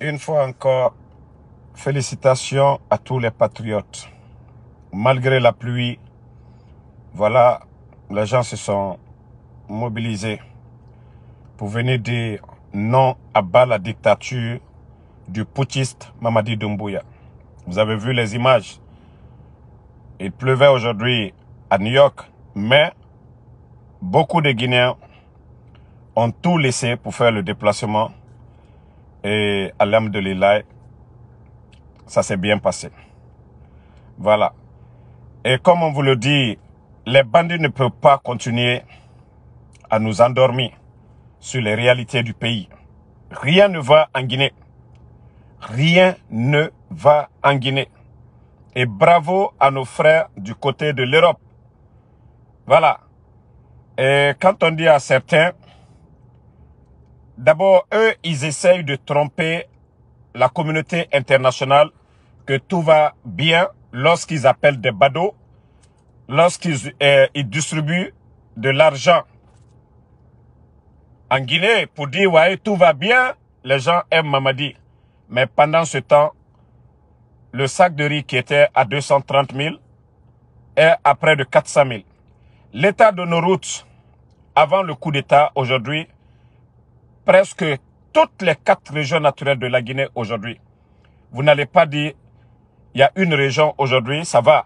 une fois encore, félicitations à tous les patriotes. Malgré la pluie, voilà, les gens se sont mobilisés pour venir dire non à bas la dictature du poutiste Mamadi Doumbouya. Vous avez vu les images. Il pleuvait aujourd'hui à New York, mais beaucoup de Guinéens ont tout laissé pour faire le déplacement et à de Lilaï, ça s'est bien passé. Voilà. Et comme on vous le dit, les bandits ne peuvent pas continuer à nous endormir sur les réalités du pays. Rien ne va en Guinée. Rien ne va en Guinée. Et bravo à nos frères du côté de l'Europe. Voilà. Et quand on dit à certains, D'abord, eux, ils essayent de tromper la communauté internationale que tout va bien lorsqu'ils appellent des badauds, lorsqu'ils euh, distribuent de l'argent en Guinée pour dire, ouais, tout va bien, les gens aiment Mamadi. Mais pendant ce temps, le sac de riz qui était à 230 000 est à près de 400 000. L'état de nos routes avant le coup d'État aujourd'hui presque toutes les quatre régions naturelles de la Guinée aujourd'hui. Vous n'allez pas dire, il y a une région aujourd'hui, ça va.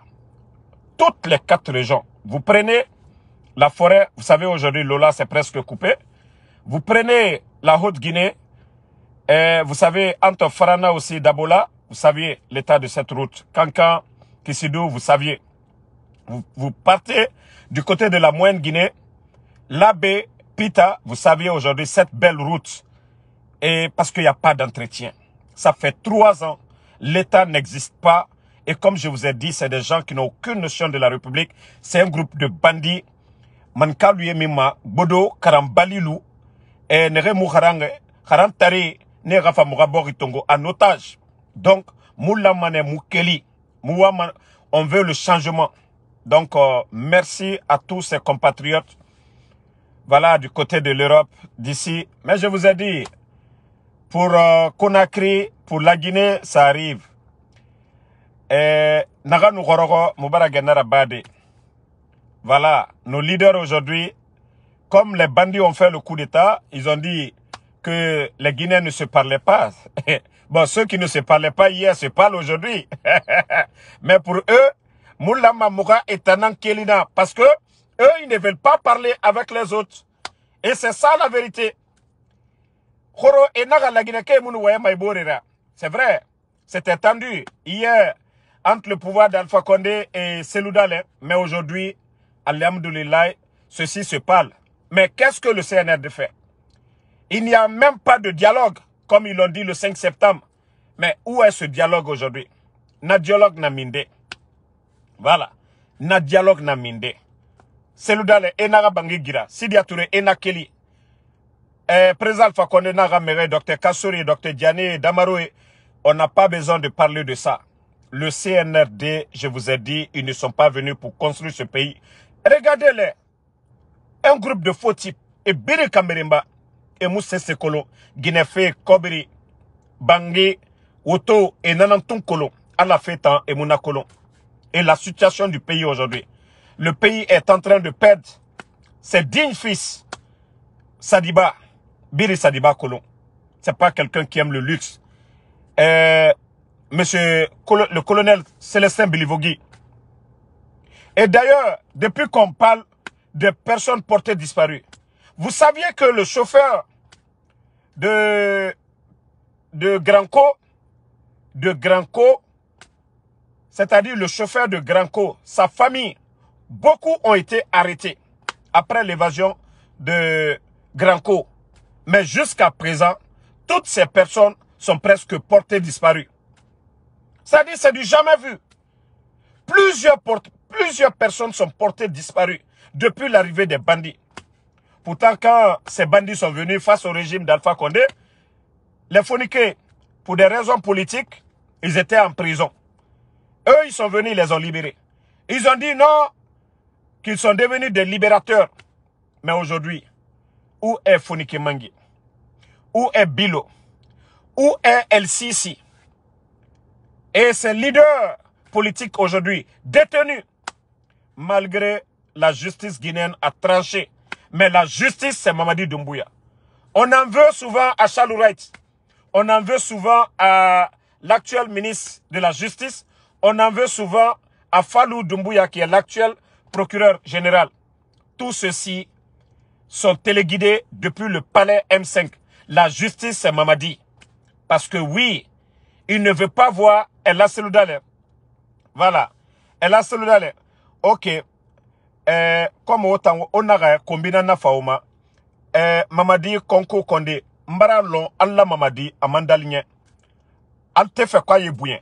Toutes les quatre régions. Vous prenez la forêt, vous savez aujourd'hui, Lola, c'est presque coupé. Vous prenez la Haute-Guinée, vous savez, entre Farana aussi, Dabola, vous saviez l'état de cette route. Kankan, Kissidou, vous saviez. Vous, vous partez du côté de la Moyenne-Guinée, l'abbé, Pita, vous savez aujourd'hui, cette belle route, et parce qu'il n'y a pas d'entretien. Ça fait trois ans, l'État n'existe pas. Et comme je vous ai dit, c'est des gens qui n'ont aucune notion de la République. C'est un groupe de bandits. Manka Bodo Karambalilu, et en otage. Donc, on veut le changement. Donc, euh, merci à tous ces compatriotes voilà, du côté de l'Europe, d'ici. Mais je vous ai dit, pour euh, Conakry, pour la Guinée, ça arrive. Et Voilà, nos leaders aujourd'hui, comme les bandits ont fait le coup d'État, ils ont dit que les Guinéens ne se parlaient pas. bon, ceux qui ne se parlaient pas hier se parlent aujourd'hui. Mais pour eux, Moulama est un parce que eux, ils ne veulent pas parler avec les autres. Et c'est ça la vérité. C'est vrai, c'était tendu hier entre le pouvoir d'Alpha Condé et Seloudalé. Mais aujourd'hui, ceci se parle. Mais qu'est-ce que le de fait Il n'y a même pas de dialogue, comme ils l'ont dit le 5 septembre. Mais où est ce dialogue aujourd'hui Na dialogue na minde. Voilà. Na dialogue na minde. Seludale enaga Bangui gira. Sidia Touré enakeli. euh Président Alpha Condé naga mere, Dr Kassouri, Dr Diane, Damaroué. On n'a pas besoin de parler de ça. Le CNRD, je vous ai dit, ils ne sont pas venus pour construire ce pays. Regardez-les. Un groupe de faux types. Et Biri Kamerimba, et Moussé Sekolo, Guinéfé, Kobiri, Bangui, Woto et Nananton Kolo. À la fête, et Et la situation du pays aujourd'hui le pays est en train de perdre ses dignes fils. Sadiba, Biri Sadiba Colon. C'est pas quelqu'un qui aime le luxe. Euh, monsieur le colonel Célestin Bilivogui. Et d'ailleurs, depuis qu'on parle de personnes portées disparues, vous saviez que le chauffeur de, de Granco, de Granco, c'est-à-dire le chauffeur de Granco, sa famille beaucoup ont été arrêtés après l'évasion de Granco. Mais jusqu'à présent, toutes ces personnes sont presque portées disparues. Ça dit, c'est du jamais vu. Plusieurs, plusieurs personnes sont portées disparues depuis l'arrivée des bandits. Pourtant, quand ces bandits sont venus face au régime d'Alpha Condé, les forniqués, pour des raisons politiques, ils étaient en prison. Eux, ils sont venus, ils les ont libérés. Ils ont dit non, qu'ils sont devenus des libérateurs. Mais aujourd'hui, où est Founiki Mangi Où est Bilo Où est El Sisi Et ses leaders politiques aujourd'hui, détenus, malgré la justice guinéenne a tranché. Mais la justice, c'est Mamadi Doumbouya. On en veut souvent à Wright. On en veut souvent à l'actuel ministre de la Justice. On en veut souvent à Falou Doumbouya, qui est l'actuel procureur général. Tout ceci sont téléguidés depuis le palais M5. La justice, c'est Mamadi. Parce que oui, il ne veut pas voir El d'aller. Voilà. El d'aller. Ok. Euh, comme autant, on a combiné na fauma. Euh, Mamadi Konko Konde. Mbara Allah Mamadi, Amanda Alte fe kwa bouyen.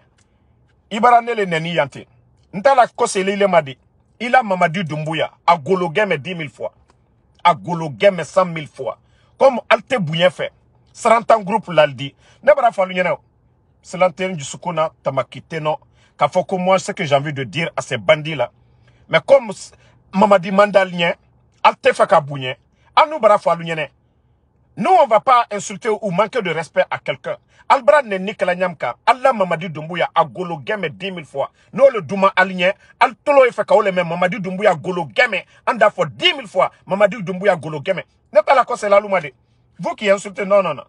Ibara nele neni yante. Ntala kose le madi. Il a Mamadou Doumbouya, à Gologuem 10 000 fois, à Gologuem 100 000 fois, comme Alte Bouyen fait. 30 ans groupe l'a dit. Ne pas fallu C'est l'antenne du Soukouna, Tamakite, non. faut que moi, ce que j'ai envie de dire à ces bandits-là. Mais comme Mamadou Mandalien, Alte faka à nous, bara nous, on ne va pas insulter ou manquer de respect à quelqu'un. Albra ne la nyamka. Allah Mamadi Doumbouya a golo game 10 000 fois. Nous, le Douma aligné. Al tolo e m'a le Mamadi Doumbouya golo game. Anda for 10 000 fois. Mamadi Doumbouya golo game. N'est pas la cause, c'est l'aloumade. Vous qui insultez, non, non, non.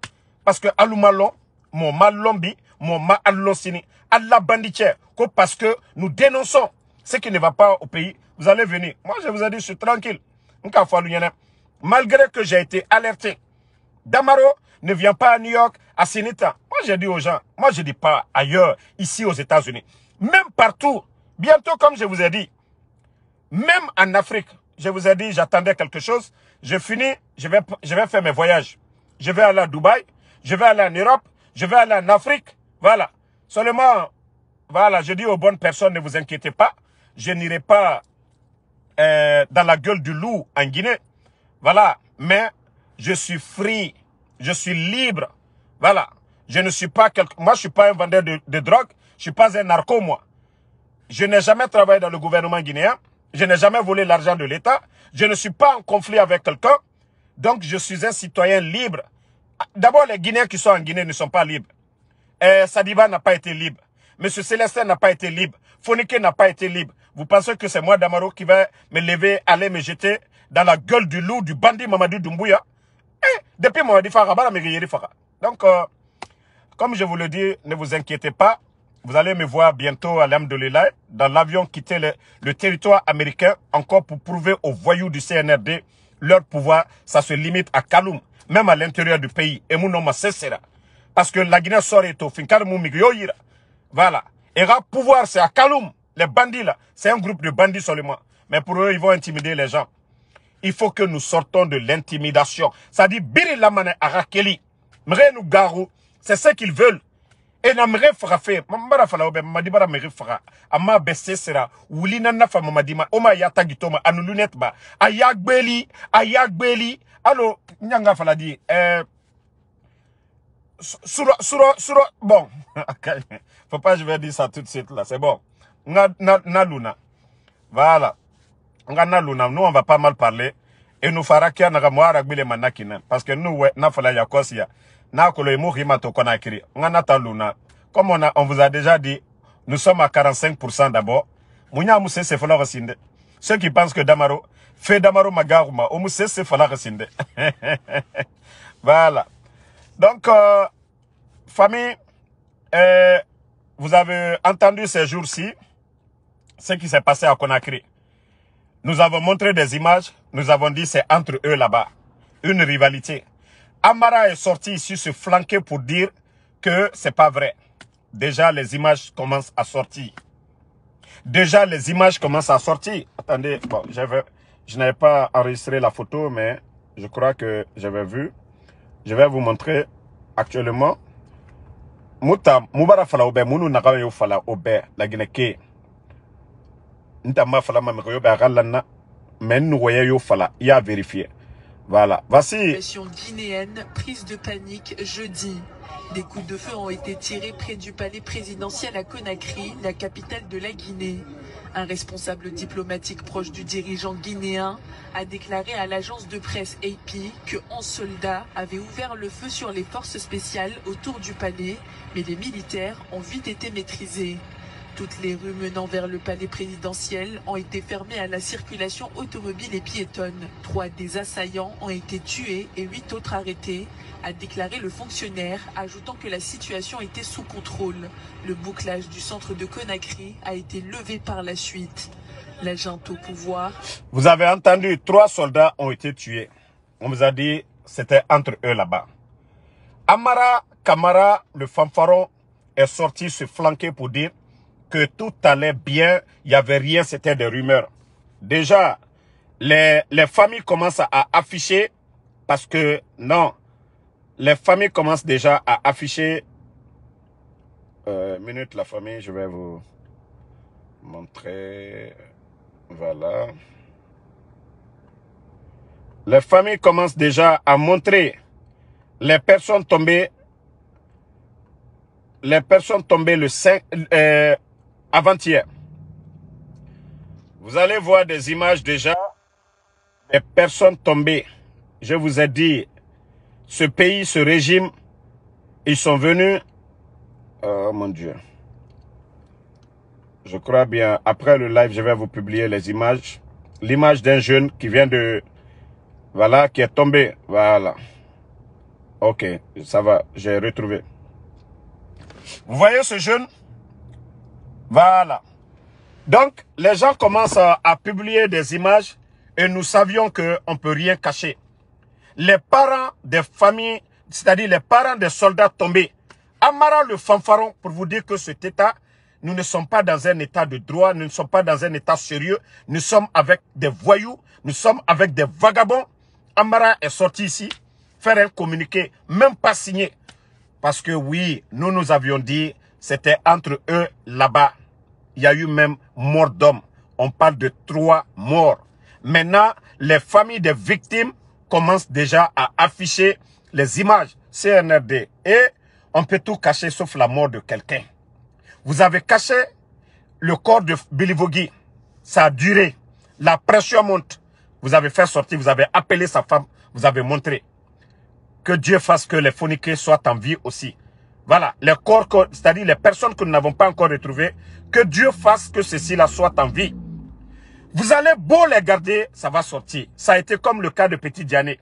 Parce que alumalo, mon malombi, mon ma allosini. Allah Que Parce que nous dénonçons ce qui ne va pas au pays. Vous allez venir. Moi, je vous ai dit, je suis tranquille. Malgré que j'ai été alerté. Damaro ne vient pas à New York, à Sinita. Moi, j'ai dit aux gens, moi, je dis pas ailleurs, ici aux États-Unis. Même partout, bientôt, comme je vous ai dit, même en Afrique, je vous ai dit, j'attendais quelque chose. Je finis, je vais, je vais faire mes voyages. Je vais aller à Dubaï, je vais aller en Europe, je vais aller en Afrique. Voilà. Seulement, voilà, je dis aux bonnes personnes, ne vous inquiétez pas. Je n'irai pas euh, dans la gueule du loup en Guinée. Voilà. Mais je suis free. Je suis libre. Voilà. Je ne suis pas quelque... Moi, je suis pas un vendeur de, drogue. Je suis pas un narco, moi. Je n'ai jamais travaillé dans le gouvernement guinéen. Je n'ai jamais volé l'argent de l'État. Je ne suis pas en conflit avec quelqu'un. Donc, je suis un citoyen libre. D'abord, les Guinéens qui sont en Guinée ne sont pas libres. Eh, Sadiba n'a pas été libre. Monsieur Célestin n'a pas été libre. Fonike n'a pas été libre. Vous pensez que c'est moi, Damaro, qui va me lever, aller me jeter dans la gueule du loup, du bandit Mamadou Doumbouya depuis moi, Donc, euh, comme je vous le dis, ne vous inquiétez pas. Vous allez me voir bientôt à l'âme de l'Elay, dans l'avion quitter le, territoire américain, encore pour prouver aux voyous du CNRD leur pouvoir. Ça se limite à Kaloum, même à l'intérieur du pays. Et mon nom, Parce que la Guinée sort et tout. Voilà. Et le pouvoir, c'est à Kaloum. Les bandits, là, c'est un groupe de bandits seulement. Mais pour eux, ils vont intimider les gens il faut que nous sortons de l'intimidation. Ça dit, Biri Lamane Arakeli, Mre Garou, c'est ce qu'ils veulent. Et na Mre Frafe, Mambara Falaobe, Madibara Mre Fra, Ama Bessesera, Wulina Nafa Mamadima, Oma Yatagitoma, Anulunetba, Ayagbeli, Ayagbeli, Allo, Nyanga di euh, Sura, Sura, Sura, bon, faut pas je vais dire ça tout de suite là, c'est bon. Na, na, na Luna, voilà nous on va pas mal parler et nous fara kia naga mwara les manakina parce que nous ouais na fala ya na kolo emu rima to konakiri nga nataluna comme on vous a déjà dit nous sommes à 45% d'abord ceux qui pensent que Damaro fait Damaro magaruma au musé fala resinde voilà donc euh, famille euh, vous avez entendu ces jours-ci ce qui s'est passé à Conakry. Nous avons montré des images. Nous avons dit c'est entre eux là-bas. Une rivalité. Amara est sorti ici se flanquer pour dire que c'est pas vrai. Déjà, les images commencent à sortir. Déjà, les images commencent à sortir. Attendez, bon, je, n'avais pas enregistré la photo, mais je crois que j'avais vu. Je vais vous montrer actuellement. Obe, la Guinée nta ma fala ma ba galanna men voilà voici guinéenne prise de panique jeudi des coups de feu ont été tirés près du palais présidentiel à Conakry la capitale de la Guinée un responsable diplomatique proche du dirigeant guinéen a déclaré à l'agence de presse AP que 11 soldats avaient ouvert le feu sur les forces spéciales autour du palais, mais les militaires ont vite été maîtrisés. Toutes les rues menant vers le palais présidentiel ont été fermées à la circulation automobile et piétonne. Trois des assaillants ont été tués et huit autres arrêtés, a déclaré le fonctionnaire, ajoutant que la situation était sous contrôle. Le bouclage du centre de Conakry a été levé par la suite. L'agent au pouvoir. Vous avez entendu, trois soldats ont été tués. On vous a dit, c'était entre eux là-bas. Amara Kamara, le fanfaron, est sorti se flanquer pour dire que tout allait bien, il n'y avait rien, c'était des rumeurs. Déjà, les, familles commencent à afficher parce que non, les familles commencent déjà à afficher. Euh, minute, la famille, je vais vous montrer. Voilà. Les familles commencent déjà à montrer les personnes tombées les personnes tombées le 5, euh, avant-hier, vous allez voir des images déjà des personnes tombées. Je vous ai dit, ce pays, ce régime, ils sont venus, oh mon Dieu, je crois bien, après le live, je vais vous publier les images. L'image d'un jeune qui vient de, voilà, qui est tombé, voilà. Ok, ça va, j'ai retrouvé. Vous voyez ce jeune voilà. Donc, les gens commencent à, publier des images et nous savions qu'on ne peut rien cacher. Les parents des familles, c'est-à-dire les parents des soldats tombés, Amara le fanfaron pour vous dire que cet État, nous ne sommes pas dans un État de droit, nous ne sommes pas dans un État sérieux, nous sommes avec des voyous, nous sommes avec des vagabonds. Amara est sorti ici, faire un communiqué, même pas signé. Parce que oui, nous nous avions dit, c'était entre eux là-bas il y a eu même mort d'hommes. On parle de trois morts. Maintenant, les familles des victimes commencent déjà à afficher les images CNRD. Et on peut tout cacher sauf la mort de quelqu'un. Vous avez caché le corps de Billy Vogui. Ça a duré. La pression monte. Vous avez fait sortir, vous avez appelé sa femme, vous avez montré. Que Dieu fasse que les forniqués soient en vie aussi. Voilà, les corps, c'est-à-dire les personnes que nous n'avons pas encore retrouvées, que Dieu fasse que ceci-là soit en vie. Vous allez beau les garder, ça va sortir. Ça a été comme le cas de Petit Diané.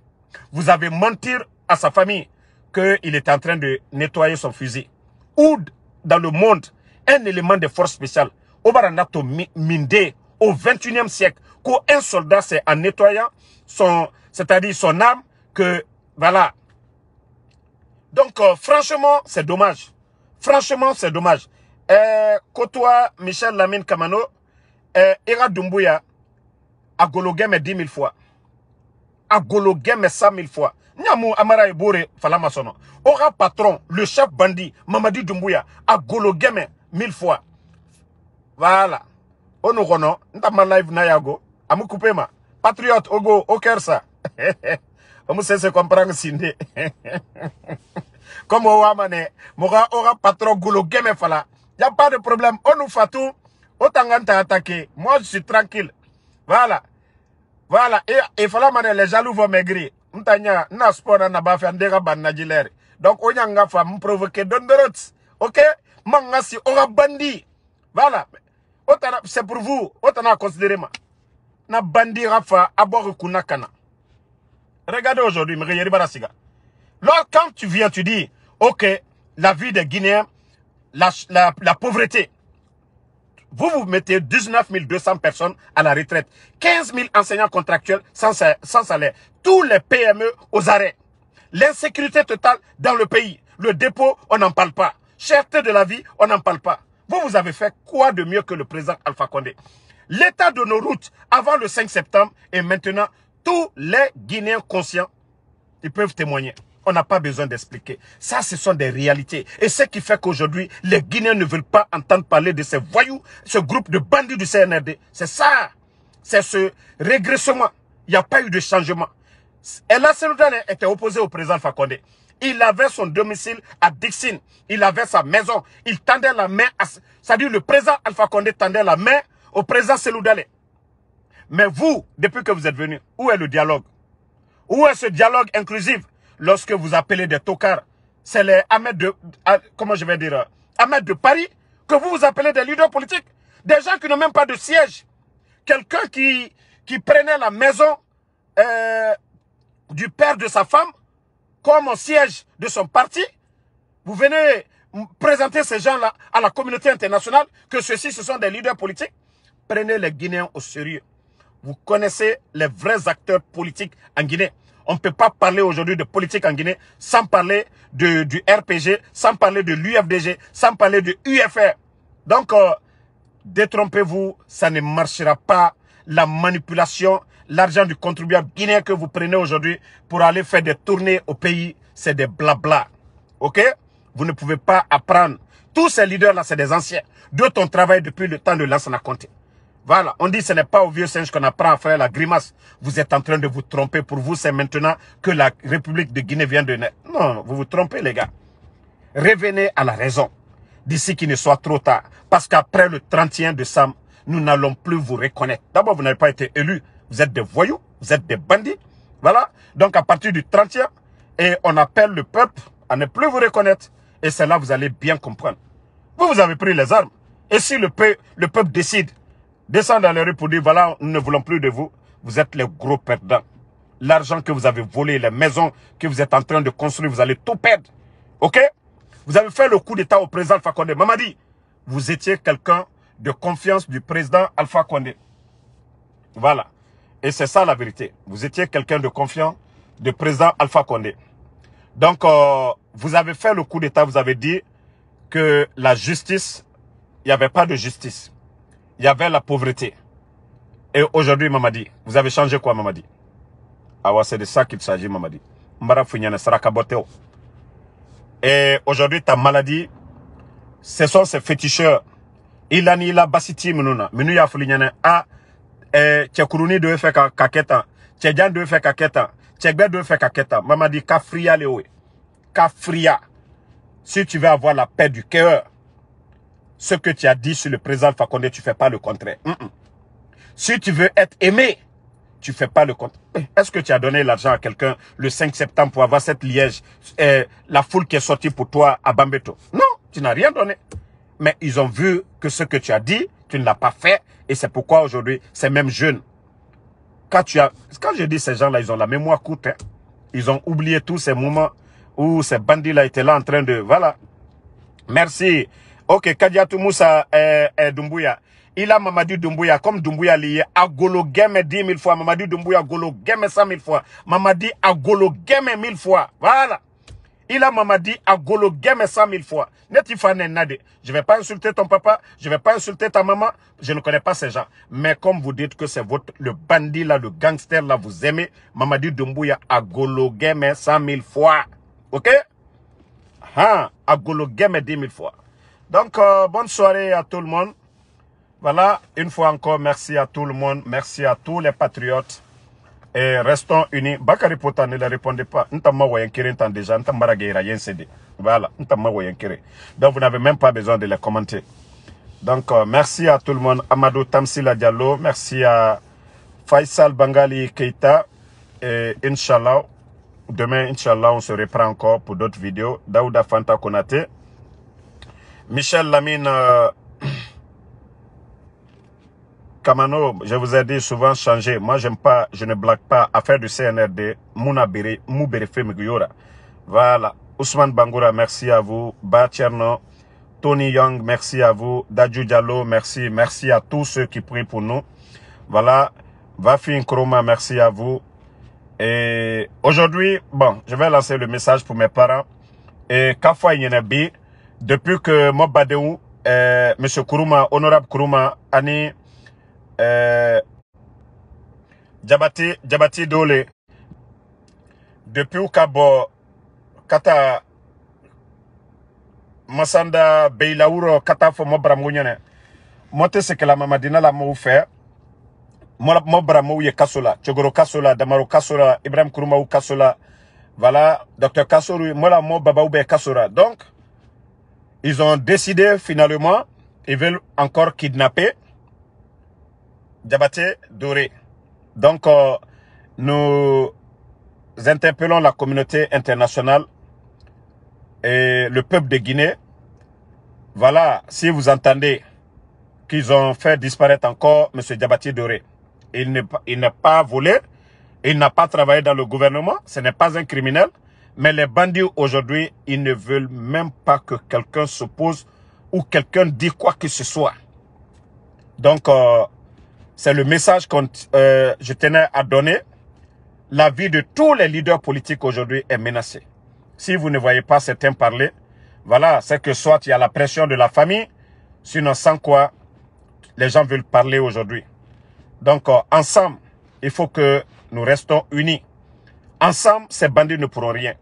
Vous avez menti à sa famille qu'il est en train de nettoyer son fusil. Ou dans le monde, un élément de force spéciale. Au Baranato Mindé, au 21e siècle, qu'un soldat, c'est en nettoyant son, c'est-à-dire son âme, que, voilà, donc, euh, franchement, c'est dommage. Franchement, c'est dommage. Euh, Kotoa, Michel Lamine Kamano, euh, Ira Dumbuya, gologué mes 10 000 fois. gologué mes 100 000 fois. Nyamu Amara Ebore, Falamasono. Aura patron, le chef bandit, Mamadi Dumbuya, gologué mes 1000 fois. Voilà. On Onurono, Ntama Live Nayago, ma. Patriote Ogo, Okersa. se comprendre sinde comme owamane moga ora patron goulou geme fala y a pas de problème on nous fait tout autant t'a attaqué moi je suis tranquille voilà voilà et et fala que les jaloux vont maigrir ntanya na sport na a fa ndega na jilere donc onya nga fa provoquer dondorot OK manga si ora bandi voilà c'est pour vous autant considérer ma na bandi rafa abor kunakana Regardez aujourd'hui, quand tu viens, tu dis, OK, la vie des Guinéens, la, pauvreté, vous vous mettez 19 200 personnes à la retraite, 15 000 enseignants contractuels sans, salaire, tous les PME aux arrêts, l'insécurité totale dans le pays, le dépôt, on n'en parle pas, cherté de la vie, on n'en parle pas. Vous, vous avez fait quoi de mieux que le président Alpha Condé L'état de nos routes avant le 5 septembre et maintenant tous les Guinéens conscients, ils peuvent témoigner. On n'a pas besoin d'expliquer. Ça, ce sont des réalités. Et ce qui fait qu'aujourd'hui, les Guinéens ne veulent pas entendre parler de ces voyous, ce groupe de bandits du CNRD. C'est ça. C'est ce régressement. Il n'y a pas eu de changement. Ella Seloudane était opposé au président Fakonde. Il avait son domicile à Dixine. Il avait sa maison. Il tendait la main à... C'est-à-dire le président Alpha Condé tendait la main au président Seloudanais. Mais vous, depuis que vous êtes venu, où est le dialogue Où est ce dialogue inclusif lorsque vous appelez des tocars, C'est les Ahmed de... Ah, comment je vais dire euh, Ahmed de Paris que vous vous appelez des leaders politiques Des gens qui n'ont même pas de siège Quelqu'un qui, qui prenait la maison euh, du père de sa femme comme siège de son parti Vous venez présenter ces gens-là à la communauté internationale que ceux-ci, ce sont des leaders politiques Prenez les Guinéens au sérieux vous connaissez les vrais acteurs politiques en Guinée. On ne peut pas parler aujourd'hui de politique en Guinée sans parler du RPG, sans parler de l'UFDG, sans parler de UFR. Donc, euh, détrompez-vous, ça ne marchera pas. La manipulation, l'argent du contribuable guinéen que vous prenez aujourd'hui pour aller faire des tournées au pays, c'est des blabla. OK Vous ne pouvez pas apprendre. Tous ces leaders-là, c'est des anciens. D'autres ont travaillé depuis le temps de l'ancien Conté. Voilà, on dit ce n'est pas au vieux singe qu'on apprend à faire la grimace. Vous êtes en train de vous tromper. Pour vous, c'est maintenant que la République de Guinée vient de naître. Non, vous vous trompez, les gars. Revenez à la raison d'ici qu'il ne soit trop tard. Parce qu'après le 31 décembre, nous n'allons plus vous reconnaître. D'abord, vous n'avez pas été élu. Vous êtes des voyous, vous êtes des bandits. Voilà. Donc, à partir du 31, et on appelle le peuple à ne plus vous reconnaître. Et c'est là que vous allez bien comprendre. Vous, vous avez pris les armes. Et si le, le peuple décide descendre dans les rues pour dire, voilà, nous ne voulons plus de vous. Vous êtes les gros perdants. L'argent que vous avez volé, les maisons que vous êtes en train de construire, vous allez tout perdre. OK Vous avez fait le coup d'État au président Alpha maman dit, vous étiez quelqu'un de confiance du président Alpha Condé. Voilà. Et c'est ça la vérité. Vous étiez quelqu'un de confiance du président Alpha Condé. Donc, euh, vous avez fait le coup d'État, vous avez dit que la justice, il n'y avait pas de justice il y avait la pauvreté. Et aujourd'hui, Mamadi, vous avez changé quoi, Mamadi ah ouais, c'est de ça qu'il s'agit, Mamadi. Et aujourd'hui, ta maladie, ce sont ces féticheurs. Il la basiti minuna. Minu ya fulinyane. Ah, eh, tchekuruni doit faire kaketa. Tchedjan doit faire kaketa. Tchegbe doit faire kaketa. Mamadi, kafria lewe. Kafria. Si tu veux avoir la paix du cœur, ce que tu as dit sur le président Fakonde, tu ne fais pas le contraire. Si tu veux être aimé, tu ne fais pas le contraire. Eh, est-ce que tu as donné l'argent à quelqu'un le 5 septembre pour avoir cette liège, eh, la foule qui est sortie pour toi à Bambeto Non, tu n'as rien donné. Mais ils ont vu que ce que tu as dit, tu ne l'as pas fait. Et c'est pourquoi aujourd'hui, ces mêmes jeunes, quand tu as, quand je dis ces gens-là, ils ont la mémoire courte. Hein. Ils ont oublié tous ces moments où ces bandits-là étaient là en train de, voilà. Merci, Ok, Kadiatou Moussa euh, eh, eh, Il a Mamadou Dumbuya, comme Dumbuya lié, à Golo Game 10 000 fois, Mamadou Dumbuya, Golo gemme 100 000 fois, Mamadi à Golo Game 1000 fois. Voilà. Il a Mamadi à Golo Game 100 000 fois. Je ne vais pas insulter ton papa, je ne vais pas insulter ta maman, je ne connais pas ces gens. Mais comme vous dites que c'est votre, le bandit là, le gangster là, vous aimez, Mamadi Dumbuya à Golo Game 100 000 fois. Ok? Ah, à Golo 10 000 fois. Donc, euh, bonne soirée à tout le monde. Voilà, une fois encore, merci à tout le monde. Merci à tous les patriotes. Et restons unis. Bakari ne répondez pas. Voilà, Donc, vous n'avez même pas besoin de les commenter. Donc, euh, merci à tout le monde. Amadou Tamsila Diallo. Merci à Faisal Bangali Keita. Et Inch'Allah, demain, Inch'Allah, on se reprend encore pour d'autres vidéos. Daouda Fanta Konate. Michel Lamine euh, Kamano, je vous ai dit souvent changer. Moi, j'aime pas, je ne blague pas. Affaire du CNRD, Mounabere, Mouberefe Muguyora. Voilà. Ousmane Bangoura, merci à vous. Batierno, Tony Young, merci à vous. Dadju Diallo, merci. Merci à tous ceux qui prient pour nous. Voilà. Vafin Kroma, merci à vous. Et aujourd'hui, bon, je vais lancer le message pour mes parents. Et Kafa Yenabi depuis que Mobadeu, euh, M. Kuruma, Honorable Kuruma, Ani, euh, Djabati, Djabati Dole, depuis Kabo, Kata, Masanda, Beilaouro, Kata, Fo Mobra Mounyane, Mote la Mamadina la Moufé, Mobra Mouye Kassola, Chogoro Kassola, Damaro Kassola, Ibrahim Kuruma ou Kassola, voilà, Dr Kasoru, Mola Mo Baba Oube Donc, ils ont décidé finalement, ils veulent encore kidnapper Diabaté Doré. Donc, euh, nous interpellons la communauté internationale et le peuple de Guinée. Voilà, si vous entendez qu'ils ont fait disparaître encore M. Diabaté Doré, il n'est pas volé, il n'a pas travaillé dans le gouvernement, ce n'est pas un criminel. Mais les bandits aujourd'hui, ils ne veulent même pas que quelqu'un s'oppose ou quelqu'un dise quoi que ce soit. Donc, euh, c'est le message que euh, je tenais à donner. La vie de tous les leaders politiques aujourd'hui est menacée. Si vous ne voyez pas certains parler, voilà, c'est que soit il y a la pression de la famille, sinon sans quoi les gens veulent parler aujourd'hui. Donc, euh, ensemble, il faut que nous restons unis. Ensemble, ces bandits ne pourront rien.